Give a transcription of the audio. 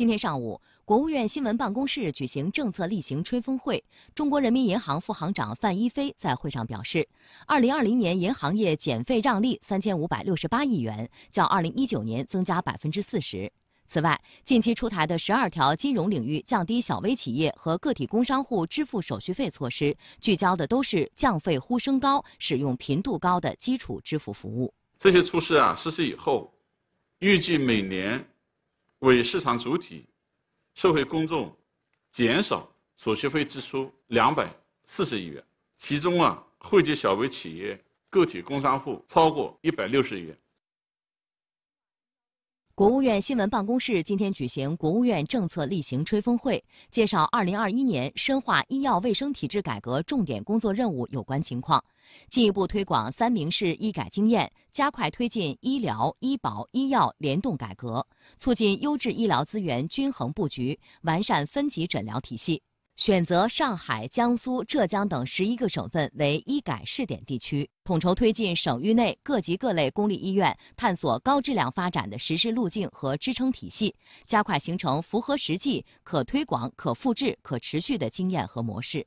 今天上午，国务院新闻办公室举行政策例行吹风会。中国人民银行副行长范一飞在会上表示，二零二零年银行业减费让利三千五百六十八亿元，较二零一九年增加百分之四十。此外，近期出台的十二条金融领域降低小微企业和个体工商户支付手续费措施，聚焦的都是降费呼声高、使用频度高的基础支付服务。这些措施啊，实施以后，预计每年。为市场主体、社会公众减少手续费支出两百四十亿元，其中啊，惠及小微企业、个体工商户超过一百六十亿元。国务院新闻办公室今天举行国务院政策例行吹风会，介绍二零二一年深化医药卫生体制改革重点工作任务有关情况，进一步推广三明市医改经验，加快推进医疗、医保、医药联动改革，促进优质医疗资源均衡布局，完善分级诊疗体系。选择上海、江苏、浙江等十一个省份为医改试点地区，统筹推进省域内各级各类公立医院探索高质量发展的实施路径和支撑体系，加快形成符合实际、可推广、可复制、可持续的经验和模式。